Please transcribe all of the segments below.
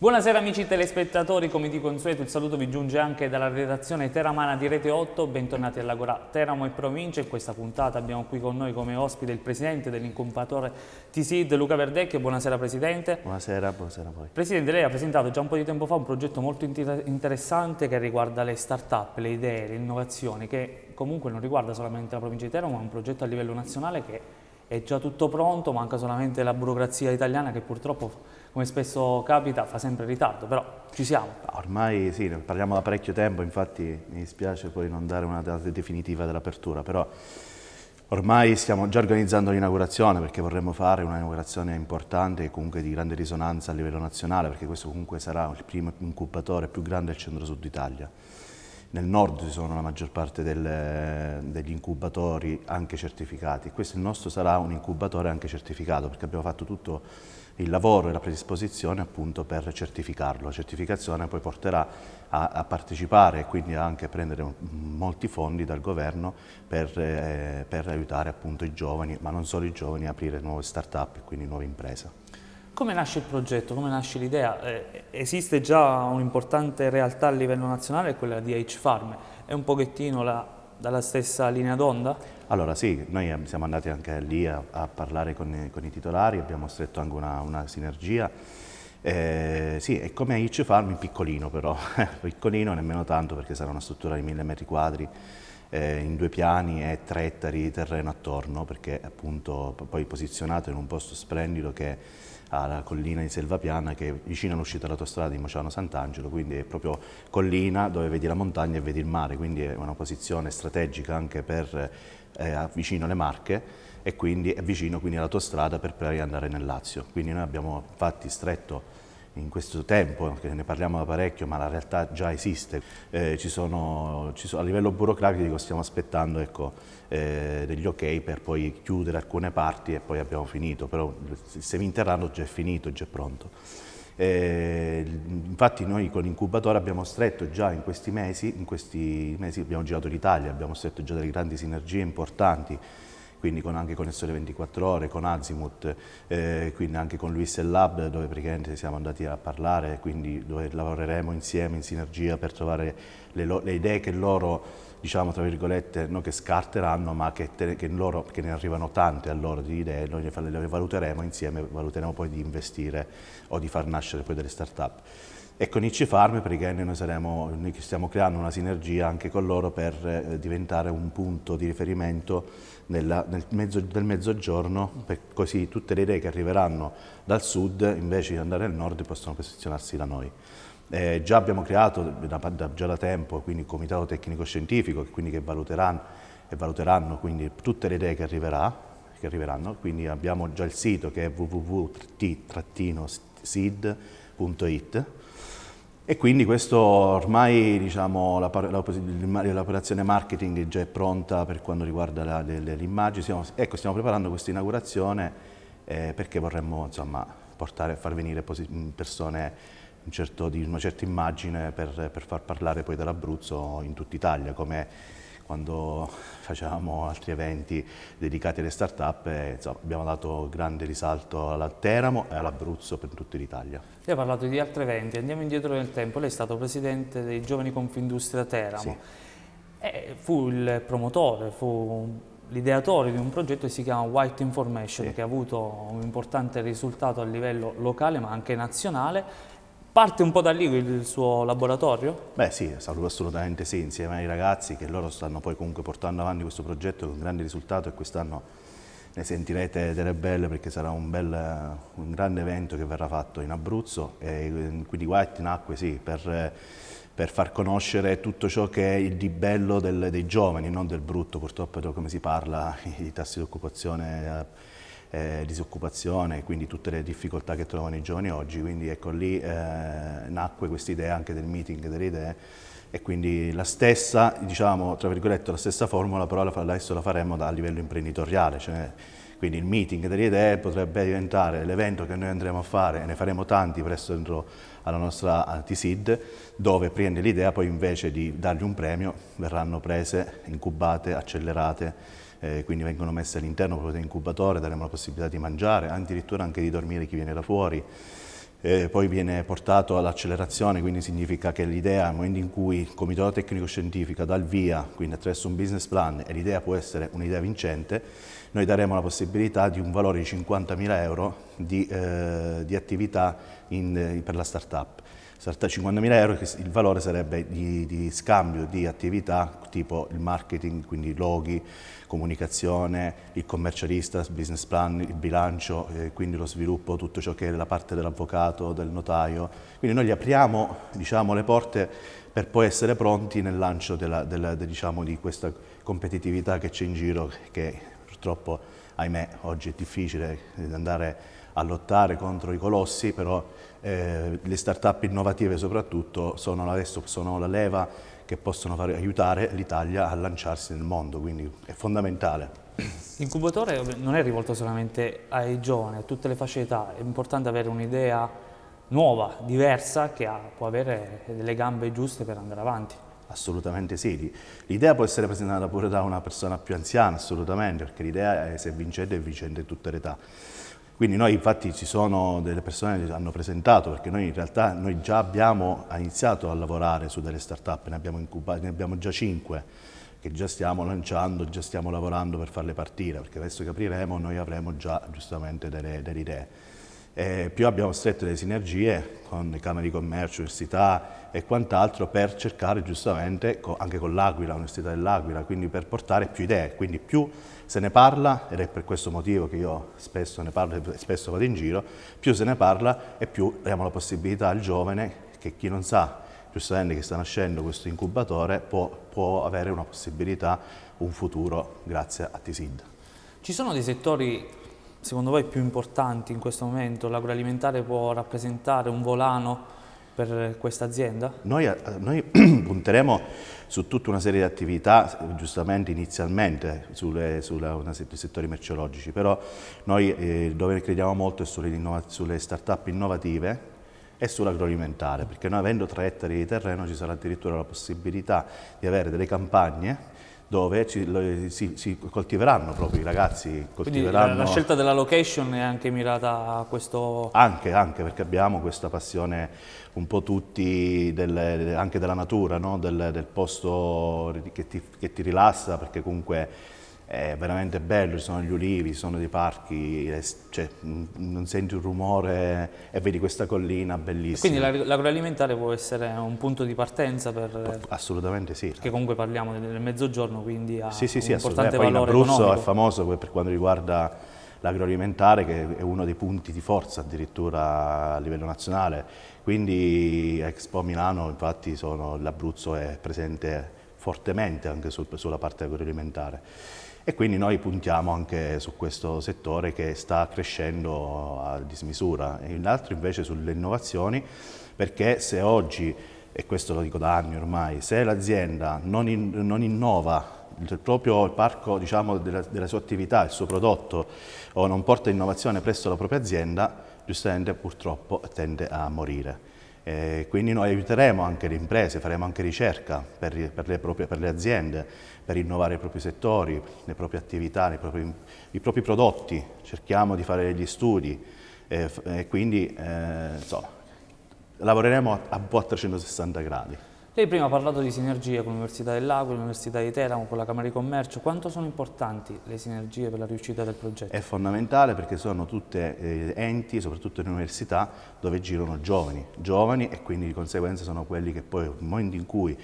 Buonasera amici telespettatori, come di consueto il saluto vi giunge anche dalla redazione Teramana di Rete 8, bentornati all'Agora Teramo e Provincia. In questa puntata abbiamo qui con noi come ospite il presidente dell'incompatore TSID, Luca Verdecchio. Buonasera presidente. Buonasera, buonasera a voi. Presidente, lei ha presentato già un po' di tempo fa un progetto molto interessante che riguarda le start-up, le idee, le innovazioni, che comunque non riguarda solamente la provincia di Teramo, ma è un progetto a livello nazionale che è già tutto pronto, manca solamente la burocrazia italiana che purtroppo, come spesso capita, fa sempre ritardo, però ci siamo. Ormai sì, parliamo da parecchio tempo, infatti mi dispiace poi non dare una data definitiva dell'apertura, però ormai stiamo già organizzando l'inaugurazione perché vorremmo fare un'inaugurazione importante e comunque di grande risonanza a livello nazionale, perché questo comunque sarà il primo incubatore più grande del centro-sud d'Italia nel nord ci sono la maggior parte del, degli incubatori anche certificati. Questo il nostro sarà un incubatore anche certificato perché abbiamo fatto tutto il lavoro e la predisposizione appunto per certificarlo. La certificazione poi porterà a, a partecipare e quindi anche a prendere molti fondi dal governo per, eh, per aiutare appunto i giovani, ma non solo i giovani, a aprire nuove start-up e quindi nuove imprese. Come nasce il progetto? Come nasce l'idea? Eh, esiste già un'importante realtà a livello nazionale, quella di H-Farm. È un pochettino la, dalla stessa linea d'onda? Allora sì, noi eh, siamo andati anche lì a, a parlare con, eh, con, i titolari, abbiamo stretto anche una, una sinergia. Eh, sì, è come H-Farm piccolino però, piccolino nemmeno tanto perché sarà una struttura di 1000 metri quadri eh, in due piani e tre ettari di terreno attorno perché appunto poi posizionato in un posto splendido che alla collina di Selvapiana che è vicino all'uscita dell'autostrada di Mociano Sant'Angelo, quindi è proprio collina dove vedi la montagna e vedi il mare, quindi è una posizione strategica anche per eh, vicino alle Marche e quindi è vicino all'autostrada per poi andare nel Lazio. Quindi noi abbiamo infatti stretto in questo tempo, che ne parliamo da parecchio, ma la realtà già esiste. Eh, ci sono, ci sono, a livello burocratico stiamo aspettando ecco, eh, degli ok per poi chiudere alcune parti e poi abbiamo finito, però il seminterrano già è finito, già è pronto. Eh, infatti noi con l'incubatore abbiamo stretto già in questi mesi, in questi mesi abbiamo girato l'Italia, abbiamo stretto già delle grandi sinergie importanti quindi con anche con il Sole 24 Ore, con Azimut, eh, quindi anche con Luis e Lab dove praticamente siamo andati a parlare, quindi dove lavoreremo insieme in sinergia per trovare le, le idee che loro diciamo tra virgolette, non che scarteranno, ma che, te, che, loro, che ne arrivano tante a loro di idee, noi le valuteremo insieme, valuteremo poi di investire o di far nascere poi delle start-up. E con i c Farm praticamente noi, saremo, noi stiamo creando una sinergia anche con loro per eh, diventare un punto di riferimento nella, nel mezzo, del mezzogiorno, così tutte le idee che arriveranno dal sud invece di andare al nord possono posizionarsi da noi. Eh, già abbiamo creato da, da, già da tempo quindi, il comitato tecnico-scientifico quindi, che valuteranno, valuteranno quindi, tutte le idee che, arriverà, che, arriveranno, quindi abbiamo già il sito che è wwwt www.sid.it e quindi questo ormai diciamo, l'operazione marketing è già pronta per quanto riguarda l'immagine, stiamo, ecco, stiamo preparando questa inaugurazione eh, perché vorremmo insomma, portare, far venire persone un certo, di una certa immagine per, per far parlare poi dell'Abruzzo in tutta Italia, come quando facevamo altri eventi dedicati alle start-up, insomma, abbiamo dato grande risalto alla Teramo e all'Abruzzo per tutta l'Italia. Lei ha parlato di altri eventi, andiamo indietro nel tempo, lei è stato presidente dei Giovani Confindustria Teramo, sì. e eh, fu il promotore, fu l'ideatore di un progetto che si chiama White Information sì. che ha avuto un importante risultato a livello locale ma anche nazionale Parte un po' da lì il suo laboratorio? Beh sì, assolutamente sì, insieme ai ragazzi che loro stanno poi comunque portando avanti questo progetto con grande risultato e quest'anno ne sentirete delle belle perché sarà un, bel, un grande evento che verrà fatto in Abruzzo e eh, quindi White nacque sì per, per, far conoscere tutto ciò che è il di bello del, dei giovani, non del brutto, purtroppo come si parla i tassi di occupazione eh, eh, disoccupazione, quindi tutte le difficoltà che trovano i giovani oggi, quindi ecco lì eh, nacque questa idea anche del meeting delle idee e quindi la stessa, diciamo, tra virgolette, la stessa formula, però adesso la faremo a livello imprenditoriale, cioè, quindi il meeting delle idee potrebbe diventare l'evento che noi andremo a fare, e ne faremo tanti presso dentro alla nostra Antisid, dove prende l'idea, poi invece di dargli un premio verranno prese, incubate, accelerate eh, quindi vengono messe all'interno proprio dell'incubatore, daremo la possibilità di mangiare, addirittura anche di dormire chi viene da fuori. Eh, poi viene portato all'accelerazione, quindi significa che l'idea nel momento in cui il comitato tecnico-scientifico dà il via, quindi attraverso un business plan, e l'idea può essere un'idea vincente, noi daremo la possibilità di un valore di 50.000 euro di, eh, di attività in, eh, per la startup. up 50.000 euro il valore sarebbe di, di, scambio di attività tipo il marketing, quindi loghi, comunicazione, il commercialista, il business plan, il bilancio, eh, quindi lo sviluppo, tutto ciò che è la parte dell'avvocato, del notaio. Quindi noi gli apriamo diciamo, le porte per poi essere pronti nel lancio della, della, de, diciamo, di questa competitività che c'è in giro che purtroppo, ahimè, oggi è difficile eh, andare a lottare contro i colossi, però eh, le start-up innovative soprattutto sono adesso sono la leva che possono fare, aiutare l'Italia a lanciarsi nel mondo, quindi è fondamentale. L'incubatore non è rivolto solamente ai giovani, a tutte le fasce d'età, è importante avere un'idea nuova, diversa, che ha, può avere delle gambe giuste per andare avanti. Assolutamente sì, l'idea può essere presentata pure da una persona più anziana, assolutamente, perché l'idea è se vincete è vincente in tutte le età. Quindi noi infatti ci sono delle persone che ci hanno presentato, perché noi in realtà noi già abbiamo iniziato a lavorare su delle start-up, ne abbiamo, incubate, ne abbiamo già cinque che già stiamo lanciando, già stiamo lavorando per farle partire, perché adesso che apriremo noi avremo già giustamente delle, delle idee. E più abbiamo stretto delle sinergie con le Camere di Commercio, Università e quant'altro per cercare giustamente, anche con l'Aquila, l'Università dell'Aquila, quindi per portare più idee, quindi più se ne parla, ed è per questo motivo che io spesso ne parlo e spesso vado in giro, più se ne parla e più diamo la possibilità al giovane che chi non sa giustamente che sta nascendo questo incubatore può, può avere una possibilità, un futuro grazie a TISID. Ci sono dei settori secondo voi più importanti in questo momento? L'agroalimentare può rappresentare un volano per questa azienda? Noi, eh, noi punteremo su tutta una serie di attività, giustamente inizialmente sulle, sulla, una, sui settori merceologici, però noi eh, dove crediamo molto è sulle, sulle start-up innovative e sull'agroalimentare, perché noi avendo 3 ettari di terreno ci sarà addirittura la possibilità di avere delle campagne dove ci, lo, si, si, coltiveranno proprio i ragazzi. Coltiveranno... La, la scelta della location è anche mirata a questo... Anche, anche perché abbiamo questa passione un po' tutti del, anche della natura, no? del, del, posto che ti, che ti rilassa, perché comunque è veramente bello, ci sono gli ulivi, ci sono dei parchi, cioè, non senti un rumore e vedi questa collina bellissima. Quindi l'agroalimentare può essere un punto di partenza per... Assolutamente sì. Perché comunque parliamo del mezzogiorno, quindi ha sì, sì, sì, un importante valore Poi in è famoso per quanto riguarda l'agroalimentare che è uno dei punti di forza addirittura a livello nazionale, quindi Expo Milano infatti l'Abruzzo è presente fortemente anche sul, sulla parte agroalimentare e quindi noi puntiamo anche su questo settore che sta crescendo a dismisura. L'altro invece sulle innovazioni perché se oggi, e questo lo dico da anni ormai, se l'azienda non, in, non innova il proprio parco diciamo, della, della, sua attività, il suo prodotto o non porta innovazione presso la propria azienda, giustamente purtroppo tende a morire. Eh, quindi noi aiuteremo anche le imprese, faremo anche ricerca per, per, le, proprie, per le, aziende, per innovare i propri settori, le proprie attività, propri, i propri, prodotti, cerchiamo di fare degli studi eh, e quindi eh, insomma, lavoreremo a, a 360 gradi. Lei prima ha parlato di sinergie con l'Università dell'Aquila, l'Università di Teramo, con la Camera di Commercio. Quanto sono importanti le sinergie per la riuscita del progetto? È fondamentale perché sono tutte eh, enti, soprattutto le università, dove girano giovani, giovani e quindi di conseguenza sono quelli che poi nel momento in cui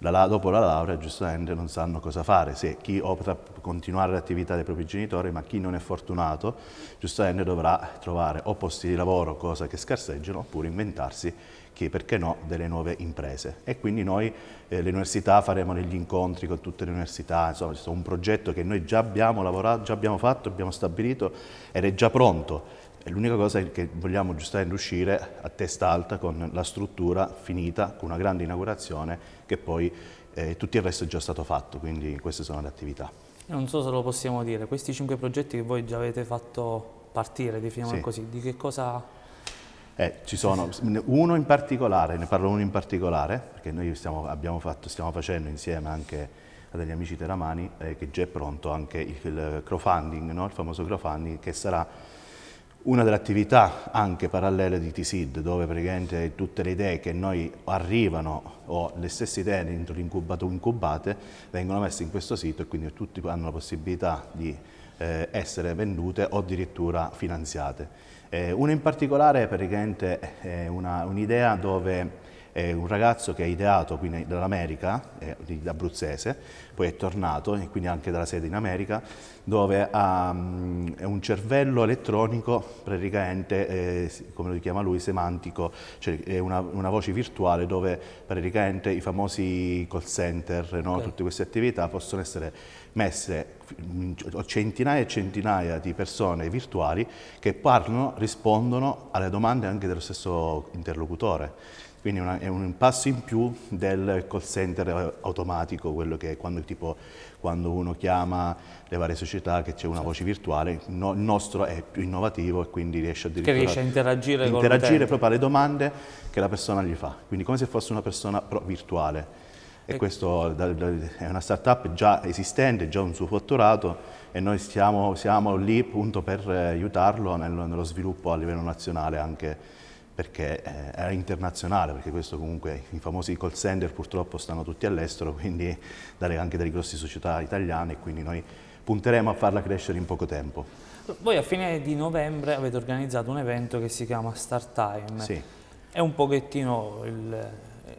la, dopo la laurea giustamente non sanno cosa fare, se chi opta per continuare l'attività dei propri genitori ma chi non è fortunato giustamente dovrà trovare o posti di lavoro, cosa che scarseggiano, oppure inventarsi che perché no, delle nuove imprese. E quindi noi, eh, le università, faremo degli incontri con tutte le università, insomma c'è un progetto che noi già abbiamo lavorato, già abbiamo fatto, abbiamo stabilito ed è già pronto. L'unica cosa è che vogliamo giustamente uscire a testa alta con la struttura finita, con una grande inaugurazione che poi eh, tutto il resto è già stato fatto, quindi queste sono le attività. Non so se lo possiamo dire, questi cinque progetti che voi già avete fatto partire, definiamo sì. così, di che cosa eh, ci sono, uno in particolare, ne parlo uno in particolare, perché noi stiamo, fatto, stiamo facendo insieme anche a degli amici teramani, eh, che già è pronto anche il, il crowdfunding, no? il famoso crowdfunding, che sarà una delle attività anche parallele di TSID, dove praticamente tutte le idee che noi arrivano o le stesse idee dentro l'incubato incubate vengono messe in questo sito e quindi tutti hanno la possibilità di eh, essere vendute o addirittura finanziate. Eh, uno in particolare è praticamente un'idea un dove è un ragazzo che ha ideato qui dall'America, da abruzzese, poi è tornato e quindi anche dalla sede in America, dove ha um, un cervello elettronico praticamente, eh, come lo chiama lui, semantico, cioè è una, una, voce virtuale dove praticamente i famosi call center, no? okay. Certo. tutte queste attività possono essere messe centinaia e centinaia di persone virtuali che parlano, rispondono alle domande anche dello stesso interlocutore. Quindi una, è un passo in più del call center eh, automatico, quello che è quando, tipo, quando uno chiama le varie società che c'è una voce virtuale, no, il nostro è più innovativo e quindi riesce a interagire, riesce a interagire, proprio alle domande che la persona gli fa, quindi come se fosse una persona virtuale. E, questo è una startup già esistente, già un suo fatturato e noi stiamo, siamo lì appunto per eh, aiutarlo nello sviluppo a livello nazionale anche perché eh, era internazionale, perché questo comunque i famosi call center purtroppo stanno tutti all'estero, quindi dalle, anche dalle grosse società italiane, e quindi noi punteremo a farla crescere in poco tempo. Voi a fine di novembre avete organizzato un evento che si chiama Start Time. Sì. È un pochettino il,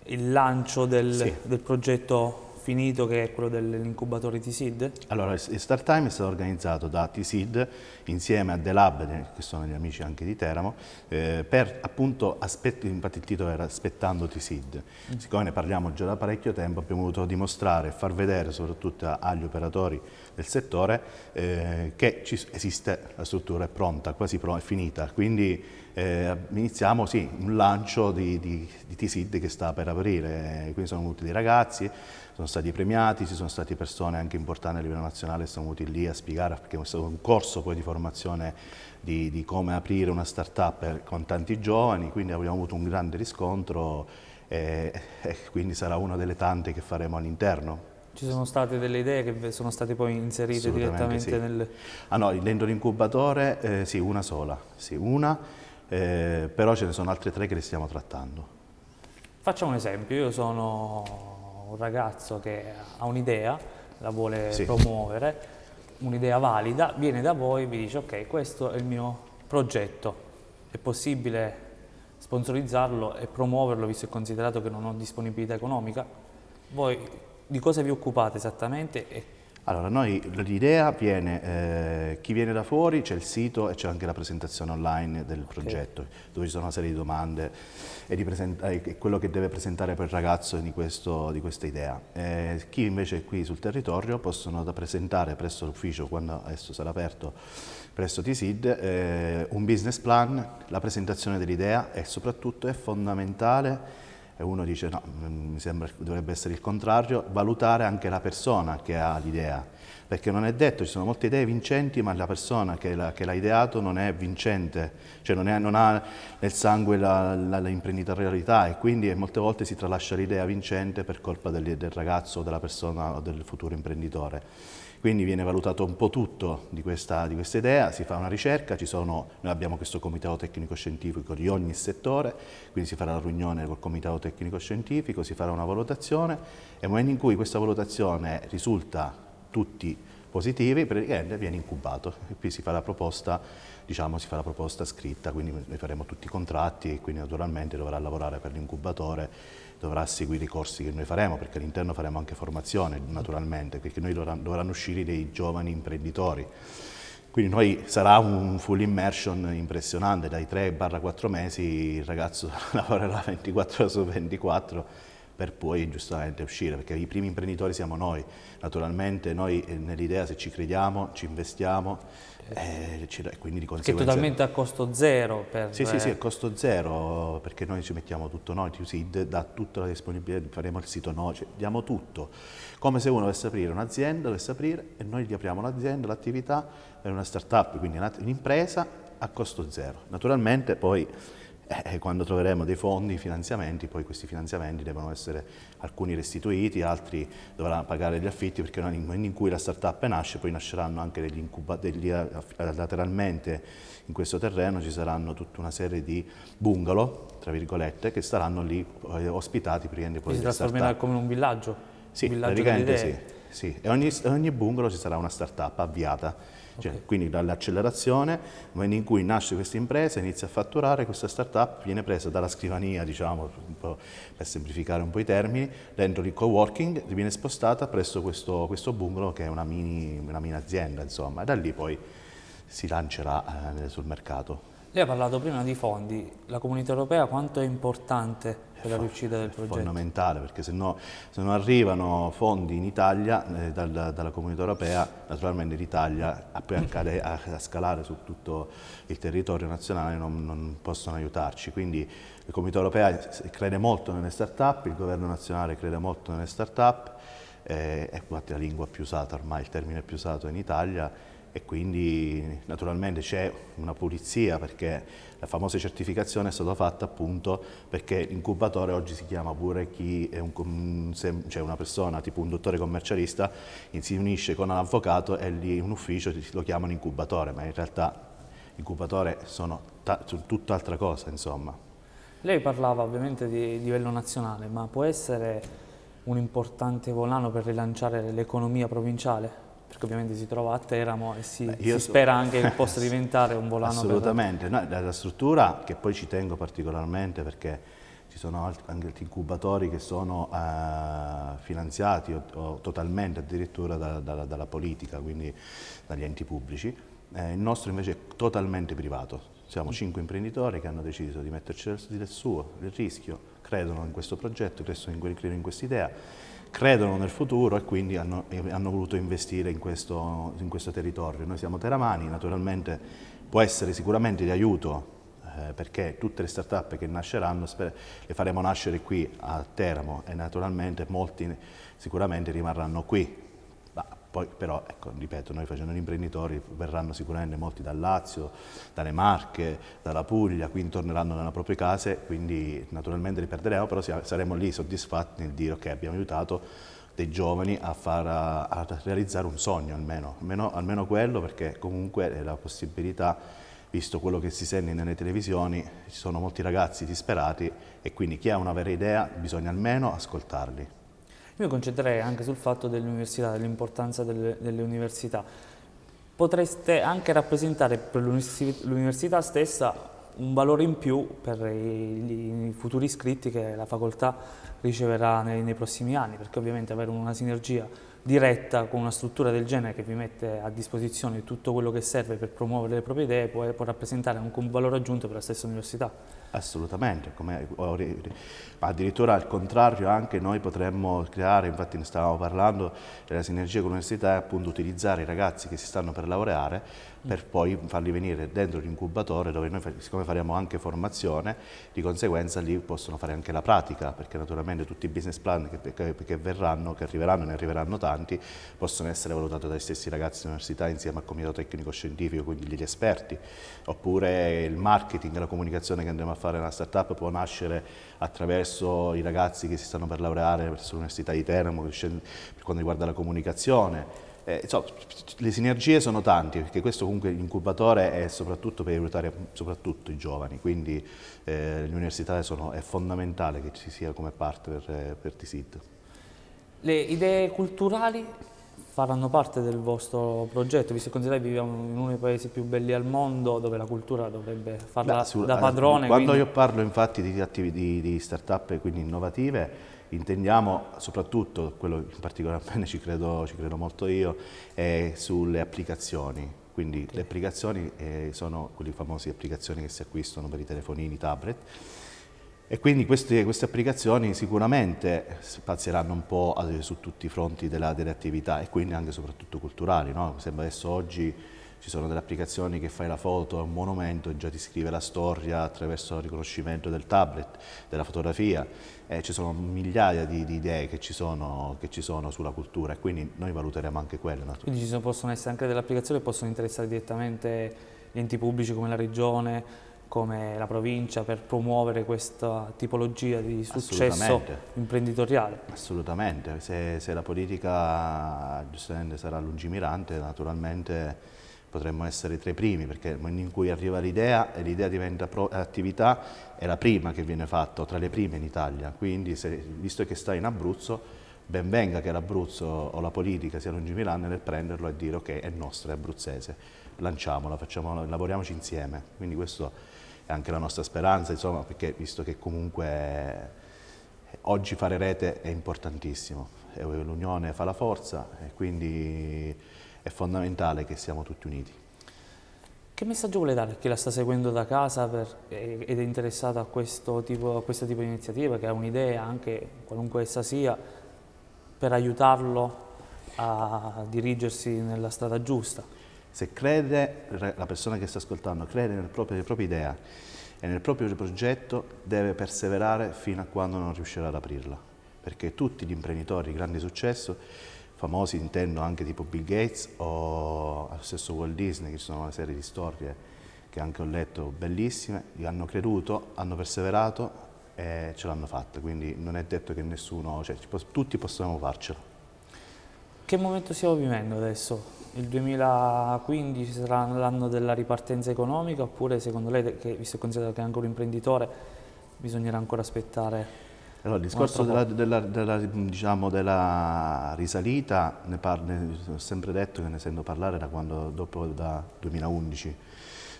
il lancio del, sì. del progetto finito che è quello dell'incubatore T-SID? Allora, Start Time è stato organizzato da T-SID insieme a The Lab, che sono gli amici anche di Teramo, eh, per appunto, aspetti, infatti il titolo era Aspettando T-SID. Mm. Siccome ne parliamo già da parecchio tempo, abbiamo voluto dimostrare e far vedere soprattutto agli operatori del settore eh, che ci, esiste, la struttura è pronta, quasi pronta, è finita. Quindi eh, iniziamo sì, un lancio di, di, di T-SID che sta per aprire, quindi sono molti dei ragazzi, sono stati premiati, ci sono state persone anche importanti a livello nazionale che sono venute lì a spiegare, perché è stato un corso poi di formazione di, di come aprire una start-up eh, con tanti giovani, quindi abbiamo avuto un grande riscontro e, e quindi sarà una delle tante che faremo all'interno. Ci sono state delle idee che sono state poi inserite direttamente sì. nel... Ah no, dentro l'incubatore eh, sì, una sola, sì, una, eh, però ce ne sono altre tre che le stiamo trattando. Facciamo un esempio, io sono un ragazzo che ha un'idea, la vuole sì. promuovere, un'idea valida, viene da voi e vi dice ok questo è il mio progetto, è possibile sponsorizzarlo e promuoverlo visto e considerato che non ho disponibilità economica? Voi di cosa vi occupate esattamente e allora, noi l'idea viene, eh, chi viene da fuori, c'è il sito e c'è anche la presentazione online del progetto, dove ci sono una serie di domande e, di quello che deve presentare per il ragazzo di, questo, di questa idea. Eh, chi invece è qui sul territorio possono presentare presso l'ufficio, quando adesso sarà aperto, presso TSID, eh, un business plan, la presentazione dell'idea e soprattutto è fondamentale e uno dice no, mm, mi sembra che dovrebbe essere il contrario, valutare anche la persona che ha l'idea, perché non è detto, ci sono molte idee vincenti, ma la persona che l'ha ideato non è vincente, cioè non, è, non ha nel sangue l'imprenditorialità e quindi molte volte si tralascia l'idea vincente per colpa del, del ragazzo, della persona o del futuro imprenditore. Quindi viene valutato un po' tutto di questa, di questa idea, si fa una ricerca, sono, noi abbiamo questo comitato tecnico-scientifico di ogni settore, quindi si farà la riunione col comitato tecnico scientifico si farà una valutazione e nel momento in cui questa valutazione risulta tutti positivi, praticamente viene incubato. E qui si fa la proposta, diciamo, si fa la proposta scritta, quindi noi faremo tutti i contratti e quindi naturalmente dovrà lavorare per l'incubatore, dovrà seguire i corsi che noi faremo, perché all'interno faremo anche formazione, naturalmente, perché noi dovranno, dovranno uscire dei giovani imprenditori. Quindi noi sarà un full immersion impressionante, dai 3-4 mesi il ragazzo lavorerà 24 su 24 per poi giustamente uscire, perché i primi imprenditori siamo noi. Naturalmente noi eh, nell'idea se ci crediamo, ci investiamo e eh, quindi di conseguenza... Che è totalmente a costo zero. Per... Sì, sì, sì, a eh, costo zero, perché noi ci mettiamo tutto noi, TUSID dà tutta la disponibilità, faremo il sito noi, cioè, diamo tutto. Come se uno dovesse aprire un'azienda, dovesse aprire e noi gli apriamo l'azienda, l'attività, è una start-up, quindi un'impresa a costo zero. Naturalmente poi eh, quando troveremo dei fondi, finanziamenti, poi questi finanziamenti devono essere alcuni restituiti, altri dovranno pagare gli affitti perché nel momento in cui la startup nasce poi nasceranno anche degli incubatori eh, eh, lateralmente in questo terreno ci saranno tutta una serie di bungalow, tra virgolette, che saranno lì eh, ospitati prende poi si trasformerà come un villaggio? Sì, un villaggio praticamente sì, sì. E ogni, ogni bungalow ci sarà una startup avviata Okay. Cioè, quindi dall'accelerazione, nel momento in cui nasce questa impresa, inizia a fatturare, questa startup viene presa dalla scrivania, diciamo, per semplificare un po' i termini, dentro il co-working, viene spostata presso questo, questo bungalow che è una mini, una mini azienda, insomma, e da lì poi si lancerà eh, sul mercato. Lei ha parlato prima di fondi, la comunità europea quanto è importante per la riuscita del progetto? È fondamentale perché se, no, se non arrivano fondi in Italia eh, dalla, dalla comunità europea naturalmente l'Italia a, a, a, scalare su tutto il territorio nazionale non, non possono aiutarci. Quindi la comunità europea crede molto nelle start-up, il governo nazionale crede molto nelle start-up, eh, è la lingua più usata ormai, il termine più usato in Italia e quindi naturalmente c'è una pulizia perché la famosa certificazione è stata fatta appunto perché l'incubatore oggi si chiama pure chi è un, cioè una persona tipo un dottore commercialista si unisce con un avvocato e lì in un ufficio lo chiamano incubatore ma in realtà incubatore sono tutt'altra cosa insomma. Lei parlava ovviamente di livello nazionale ma può essere un importante volano per rilanciare l'economia provinciale? perché ovviamente si trova a Teramo e si, Beh, si spera so... anche che possa diventare un volano. Assolutamente, per... no, la struttura che poi ci tengo particolarmente perché ci sono anche altri incubatori che sono eh, finanziati o, o, totalmente addirittura da, da, dalla politica, quindi dagli enti pubblici. Eh, il nostro invece è totalmente privato. Siamo mm. cinque imprenditori che hanno deciso di metterci del, del suo, del rischio, credono in questo progetto, credono in, in questa idea credono nel futuro e quindi hanno, hanno voluto investire in questo, in questo, territorio. Noi siamo Teramani, naturalmente può essere sicuramente di aiuto eh, perché tutte le start-up che nasceranno le faremo nascere qui a Teramo e naturalmente molti sicuramente rimarranno qui poi però, ecco, ripeto, noi facendo gli imprenditori verranno sicuramente molti dal Lazio, dalle Marche, dalla Puglia, qui torneranno nelle proprie case, quindi naturalmente li perderemo, però saremo lì soddisfatti nel dire ok abbiamo aiutato dei giovani a, far, a realizzare un sogno almeno, almeno, almeno quello perché comunque è la possibilità visto quello che si sente nelle televisioni, ci sono molti ragazzi disperati e quindi chi ha una vera idea bisogna almeno ascoltarli mi concentrerei anche sul fatto dell'università, dell'importanza delle, delle università. Potreste anche rappresentare per l'università stessa un valore in più per i, i, futuri iscritti che la facoltà riceverà nei, nei, prossimi anni, perché ovviamente avere una sinergia diretta con una struttura del genere che vi mette a disposizione tutto quello che serve per promuovere le proprie idee può, può rappresentare anche un valore aggiunto per la stessa università. Assolutamente, addirittura al contrario anche noi potremmo creare, infatti ne stavamo parlando, la sinergia con l'università è appunto utilizzare i ragazzi che si stanno per laureare per poi farli venire dentro l'incubatore dove noi siccome faremo anche formazione, di conseguenza lì possono fare anche la pratica perché naturalmente tutti i business plan che, che, che verranno, che arriveranno e ne arriveranno tanti, possono essere valutati dai stessi ragazzi dell'università insieme al comitato tecnico scientifico, quindi gli esperti, oppure il marketing, la comunicazione che andremo a fare una startup può nascere attraverso i ragazzi che si stanno per laureare presso l'Università di Teramo per quanto riguarda la comunicazione. Eh, insomma, le sinergie sono tante, perché questo comunque l'incubatore è soprattutto per aiutare soprattutto i giovani, quindi eh, l'università è fondamentale che ci sia come partner eh, per, per TISID. Le idee culturali faranno parte del vostro progetto, visto che considerate viviamo in uno dei paesi più belli al mondo dove la cultura dovrebbe farla Beh, da eh, padrone. Quando quindi... io parlo infatti di, di, di start-up quindi innovative, intendiamo soprattutto, quello in particolare bene ci credo, ci credo molto io, è sulle applicazioni. Quindi okay. le applicazioni eh, sono quelle famose applicazioni che si acquistano per i telefonini, tablet, e quindi queste, queste, applicazioni sicuramente spazieranno un po' su tutti i fronti della, delle attività e quindi anche soprattutto culturali. No? Sembra adesso oggi ci sono delle applicazioni che fai la foto a un monumento e già ti scrive la storia attraverso il riconoscimento del tablet, della fotografia. Eh, ci sono migliaia di, di idee che ci, sono, che ci, sono, sulla cultura e quindi noi valuteremo anche quelle. Quindi ci sono, possono essere anche delle applicazioni che possono interessare direttamente enti pubblici come la regione, come la provincia per promuovere questa tipologia di successo Assolutamente. imprenditoriale? Assolutamente, se, se la politica giustamente sarà lungimirante naturalmente potremmo essere tra i primi, perché nel momento in cui arriva l'idea e l'idea diventa pro, attività, è la prima che viene fatta, tra le prime in Italia. Quindi, se, visto che stai in Abruzzo, ben venga che l'Abruzzo o la politica sia lungimirante nel prenderlo e dire ok, è nostro, è abruzzese, lanciamola, facciamo, lavoriamoci insieme. Quindi questo è anche la nostra speranza, insomma, perché visto che comunque oggi fare rete è importantissimo, l'unione fa la forza e quindi è fondamentale che siamo tutti uniti. Che messaggio vuole dare a chi la sta seguendo da casa per, ed è interessato a questo, tipo, a questo tipo di iniziativa, che ha un'idea, anche qualunque essa sia, per aiutarlo a dirigersi nella strada giusta? Se crede, la persona che sta ascoltando crede nel proprio, nella propria idea e nel proprio progetto, deve perseverare fino a quando non riuscirà ad aprirla. Perché tutti gli imprenditori di grande successo, famosi intendo anche tipo Bill Gates o lo stesso Walt Disney, che ci sono una serie di storie che anche ho letto bellissime, gli hanno creduto, hanno perseverato e ce l'hanno fatta, quindi non è detto che nessuno, cioè tutti possiamo farcela. Che momento stiamo vivendo adesso? Il 2015 sarà l'anno della ripartenza economica oppure secondo lei, che, visto che considera che è ancora imprenditore, bisognerà ancora aspettare? Allora, il discorso della, della, della, diciamo, della, risalita, ne, parlo, ho sempre detto che ne sento parlare da quando, dopo da 2011,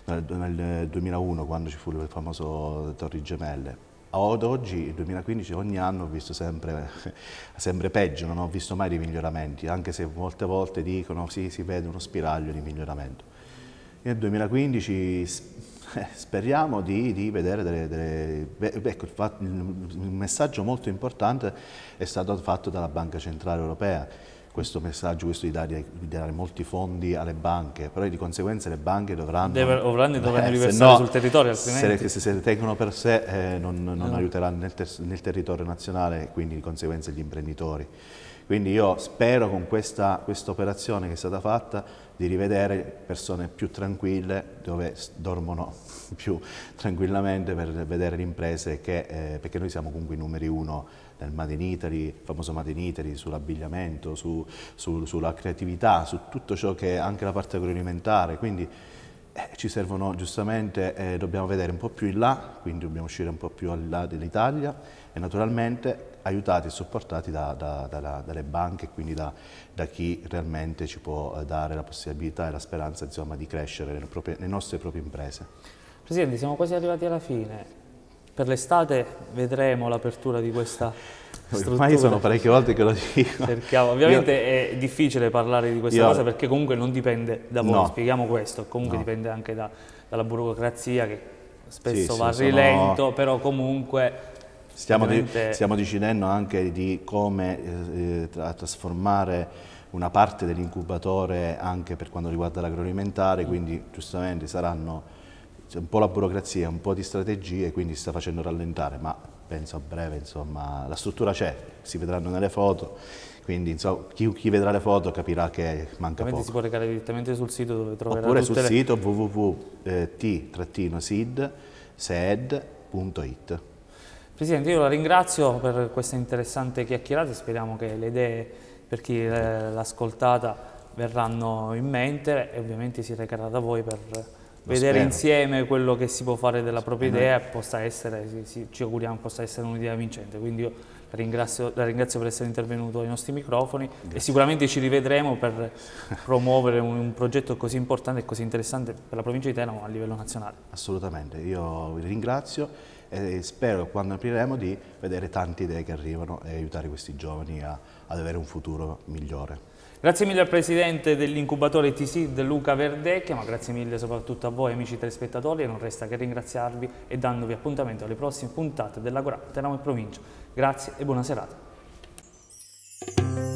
nel 2001 quando ci fu il famoso Torri Gemelle ad oggi, il 2015, ogni anno ho visto sempre, sempre peggio, non ho visto mai dei miglioramenti, anche se molte volte dicono sì, si vede uno spiraglio di miglioramento. Nel 2015 speriamo di, di vedere delle... delle ecco, un messaggio molto importante è stato fatto dalla Banca Centrale Europea, questo messaggio, questo di dare, di dare, molti fondi alle banche, però di conseguenza le banche dovranno, Deve, dovranno, eh, riversare no, sul territorio, altrimenti... Se, se le tengono per sé eh, non, non no. aiuteranno nel, ter nel, territorio nazionale, quindi di conseguenza gli imprenditori. Quindi io spero con questa quest operazione che è stata fatta di rivedere persone più tranquille, dove dormono più tranquillamente per vedere le imprese, che, eh, perché noi siamo comunque i numeri uno nel Made in Italy, il famoso Made in Italy, sull'abbigliamento, su, su, sulla creatività, su tutto ciò che è anche la parte agroalimentare, quindi eh, ci servono giustamente, eh, dobbiamo vedere un po' più in là, quindi dobbiamo uscire un po' più al là dell'Italia e naturalmente aiutati e supportati da, da, da, dalle banche e quindi da, chi realmente ci può eh, dare la possibilità e la speranza insomma, di crescere le, proprie, le nostre proprie imprese. Presidente, siamo quasi arrivati alla fine. Per l'estate vedremo l'apertura di questa struttura. Ormai sono parecchie volte che lo dico. Cerchiamo. Ovviamente io... è difficile parlare di questa io... cosa perché comunque non dipende da voi, no. spieghiamo questo, comunque no. dipende anche da, dalla burocrazia che spesso sì, va a sì, rilento, sono... però comunque... Stiamo, ovviamente... di, stiamo, decidendo anche di come eh, trasformare una parte dell'incubatore anche per quanto riguarda l'agroalimentare, quindi giustamente saranno un po' la burocrazia, un po' di strategie, quindi sta facendo rallentare, ma penso a breve, insomma, la struttura c'è, si vedranno nelle foto, quindi insomma, chi, chi, vedrà le foto capirà che manca poco. si può recare direttamente sul sito dove troverà Oppure sul le... sito www.t-sid.it. Presidente, io la ringrazio per questa interessante chiacchierata speriamo che le idee per chi eh, l'ha ascoltata verranno in mente e ovviamente si recherà da voi per vedere spero. insieme quello che si può fare della propria sì, eh. idea possa essere, ci auguriamo possa essere un'idea vincente. Quindi io la ringrazio, la ringrazio, per essere intervenuto ai nostri microfoni Grazie. e sicuramente ci rivedremo per promuovere un, un, progetto così importante e così interessante per la provincia di Teramo a livello nazionale. Assolutamente, io vi ringrazio e spero quando apriremo di vedere tante idee che arrivano e aiutare questi giovani a, ad avere un futuro migliore. Grazie mille al presidente dell'incubatore TC Luca Verdecchia, ma grazie mille soprattutto a voi amici telespettatori e non resta che ringraziarvi e dandovi appuntamento alle prossime puntate della dell'Agora Teramo e Provincia. Grazie e buona serata.